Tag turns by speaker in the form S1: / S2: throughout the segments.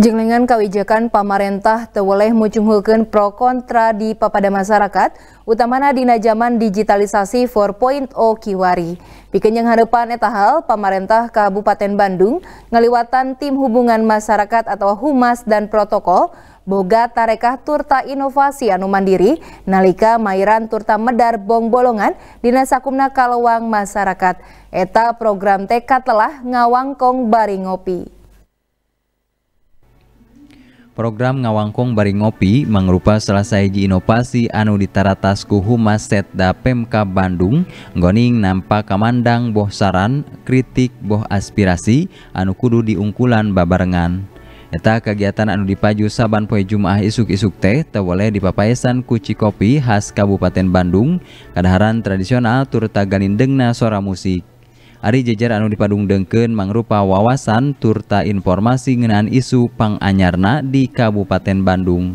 S1: Jenglingan kawijakan pamarentah teweleh mucunghulkan pro kontra di papada masyarakat, utamana dina zaman digitalisasi 4.0 kiwari. Bikin yang hadapan etahal, pamarentah Kabupaten Bandung ngeliwatan tim hubungan masyarakat atau humas dan protokol boga tarekah turta inovasi anu mandiri nalika mairan turta medar bong bolongan dina sakumna kalawang masyarakat. Eta program tekad telah ngawangkong bari ngopi. Program Ngawangkong Bari Ngopi mengrupa salah saiji inovasi anu Ditaratasku Humas Setda Pemka Bandung goning nampak kamandang boh saran, kritik boh aspirasi anu kudu diungkulan babarengan. Eta kegiatan anu dipaju saban poe Jumaah isuk-isuk teh di dipapaesan kuci kopi khas Kabupaten Bandung, kadaharan tradisional turta ganindengna suara musik. Ari jejer anu dipadung dengken mangrupa wawasan turta informasi ngenaan isu panganyarna di Kabupaten Bandung.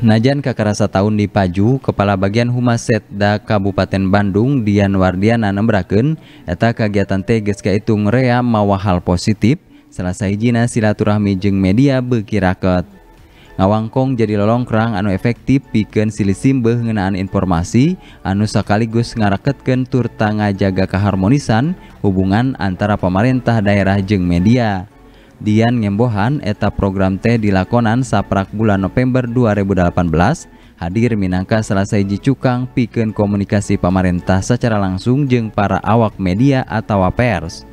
S1: Najan kakarasa tahun di Paju, Kepala Bagian Humas Setda Kabupaten Bandung Dian Wardiana nembraken, eta kegiatan teges kaitung rea mawa hal positif, selesai jina silaturahmi jeng media bekiraket ngawangkong jadi lolongkrang anu efektif piken silih simbeh ngenaan informasi anu sekaligus ngaraketken turta ngajaga keharmonisan hubungan antara pemerintah daerah jeng media Dian ngembohan eta program teh dilakonan saprak bulan November 2018 hadir minangka selesai jicukang piken komunikasi pemerintah secara langsung jeng para awak media atau pers.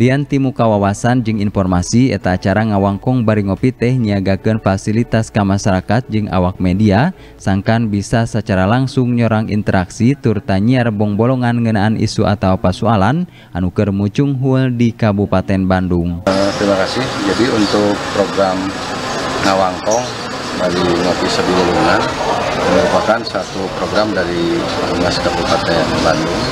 S1: Lianti muka wawasan informasi eta acara ngawangkong bari ngopi teh nyiagakeun fasilitas ka masyarakat jeung awak media sangkan bisa secara langsung nyorang interaksi turta nyiar bong-bolongan ngenaan isu atau pasualan anu keur mucung hul di Kabupaten Bandung.
S2: Eh, terima kasih. Jadi untuk program ngawangkong bari ngopi sebelumnya merupakan satu program dari Humas Kabupaten Bandung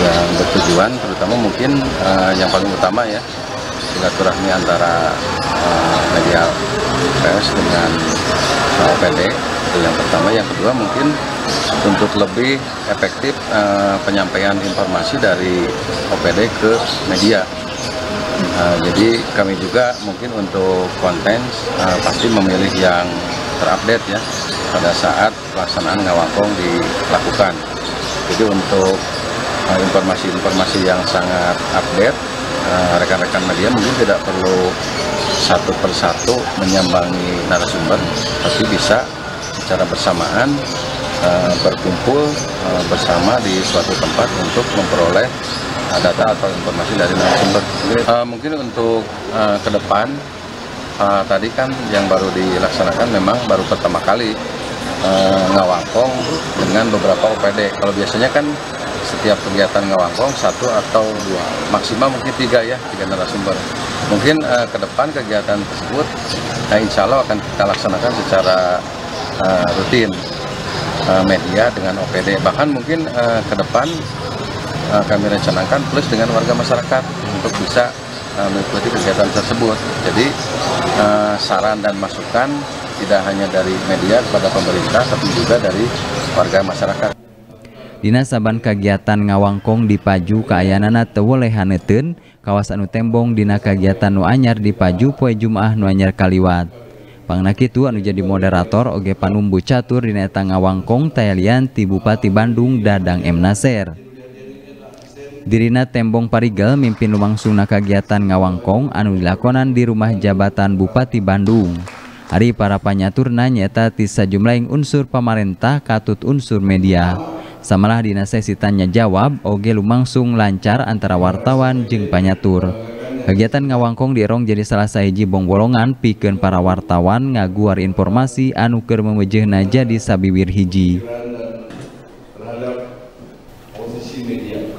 S2: yang bertujuan terutama mungkin uh, yang paling utama ya silaturahmi antara uh, media pers dengan uh, eh, PD itu yang pertama yang kedua mungkin untuk lebih efektif uh, penyampaian informasi dari OPD ke media Uh, jadi kami juga mungkin untuk konten uh, pasti memilih yang terupdate ya pada saat pelaksanaan ngawangkong dilakukan. Jadi untuk eh, informasi-informasi yang sangat update, eh, rekan-rekan media mungkin tidak perlu satu persatu menyambangi narasumber, tapi bisa secara bersamaan eh, berkumpul bersama di suatu tempat untuk memperoleh data atau informasi dari narasumber. Uh, mungkin untuk uh, ke depan, uh, tadi kan yang baru dilaksanakan memang baru pertama kali Eh, ngawangkong dengan beberapa OPD. Kalau biasanya kan setiap kegiatan ngawangkong satu atau dua, maksimal mungkin tiga ya, tiga narasumber. Mungkin eh, ke depan kegiatan tersebut, nah, insya Allah akan kita laksanakan secara rutin media dengan OPD. Bahkan mungkin ke depan kami rencanakan plus dengan warga masyarakat untuk bisa mengikuti kegiatan tersebut. Jadi saran dan masukan tidak hanya dari media kepada pemerintah, tapi juga dari warga
S1: masyarakat. Dinas saban kegiatan ngawangkong di Paju keayanana tewoleh kawasan Utembong dina kegiatan Nuanyar di Paju poe Jum'ah Nuanyar kaliwat. Pangnakitu anu jadi moderator oge panumbu catur di Neta ngawangkong Tayalian, ti Bupati Bandung Dadang M Nasir. Dirina Tembong Parigel mimpin na kegiatan ngawangkong anu dilakonan di rumah jabatan Bupati Bandung. Ari para panyaturna nyata tisa jumlaing unsur pemerintah katut unsur media. Samalah dina sesi tanya jawab oge lumangsung lancar antara wartawan jeung panyatur. Kegiatan ngawangkong di Erong jadi salah sahiji bonggolongan pikeun para wartawan ngaguar informasi anuger keur memejehna di sabiwir hiji.
S2: Terhadap posisi media.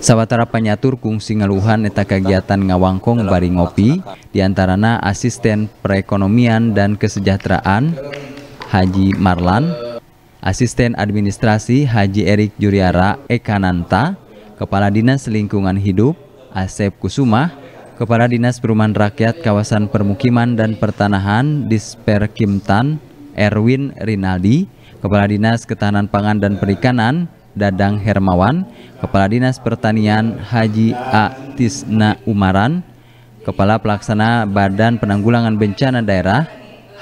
S1: Sawatara panyatur kungsi ngeluhan eta kegiatan ngawangkong bari ngopi, diantarana asisten perekonomian dan kesejahteraan Haji Marlan, asisten administrasi Haji Erik Juriara Ekananta, Kepala Dinas Lingkungan Hidup Asep Kusuma, Kepala Dinas Perumahan Rakyat Kawasan Permukiman dan Pertanahan Disperkimtan Erwin Rinaldi, Kepala Dinas Ketahanan Pangan dan Perikanan Dadang Hermawan, Kepala Dinas Pertanian Haji A. Tisna Umaran, Kepala Pelaksana Badan Penanggulangan Bencana Daerah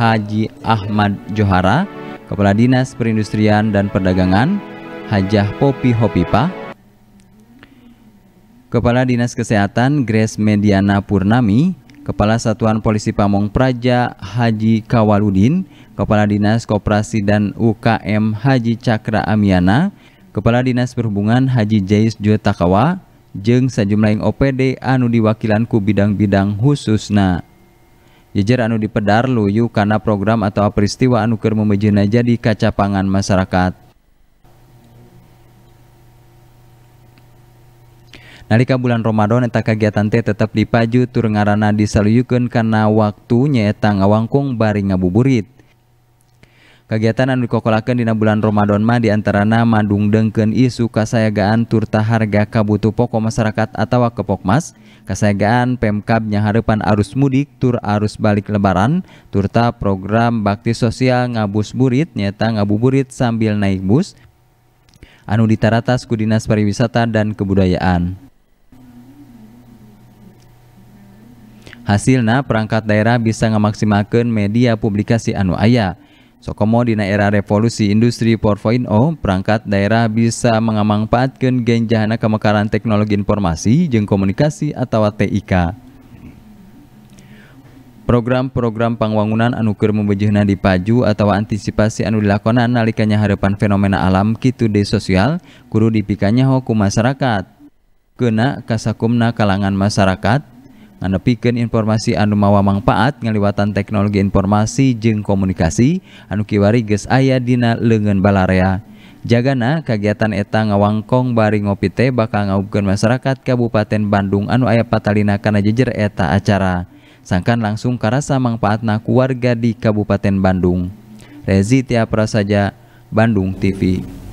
S1: Haji Ahmad Johara, Kepala Dinas Perindustrian dan Perdagangan Hajah Popi Hopipa, Kepala Dinas Kesehatan Grace Mediana Purnami, Kepala Satuan Polisi Pamong Praja Haji Kawaludin, Kepala Dinas Koperasi dan UKM Haji Cakra Amiana, Kepala Dinas Perhubungan Haji Jais Jue Takawa jeung sajumlahing OPD anu diwakilanku bidang-bidang khususna. Jejer anu dipedar luyu karena program atau peristiwa anu keur memejena jadi pangan masyarakat. Nalika bulan Ramadan eta kegiatan teh tetap dipaju tur ngarana disaluyukeun karena waktunya nyaeta ngawangkung bari ngabuburit. Kegiatan anu dikokolakan dina bulan Ramadan mah diantarana Dengken, isu kasayagaan turta harga kabutuh pokok masyarakat atau kepokmas, kasayagaan Pemkab harapan arus mudik tur arus balik lebaran, turta program bakti sosial ngabus burit nyata ngabuburit sambil naik bus, anu ditaratas Kudinas Pariwisata dan Kebudayaan. Hasilna perangkat daerah bisa memaksimalkan media publikasi anu ayah. Sokomo di era revolusi industri 4.0, perangkat daerah bisa mengamangpaatkan genjahana kemekaran teknologi informasi jeng komunikasi atau TIK. Program-program pangwangunan anuker membejehna dipaju atau antisipasi anu dilakonan nalikanya harapan fenomena alam kitu de sosial kudu dipikanya hoku masyarakat. Kena kasakumna kalangan masyarakat, Anu piken informasi anu mawa manfaat ngaliwatan teknologi informasi jeng komunikasi anu kiwari geus aya dina lengan balarea jagana kegiatan eta ngawangkong bari ngopi teh bakal ngaubkeun masyarakat Kabupaten Bandung anu ayah patalina kana jejer eta acara sangkan langsung karasa manfaatna ku warga di Kabupaten Bandung Rezi Tiapra saja Bandung TV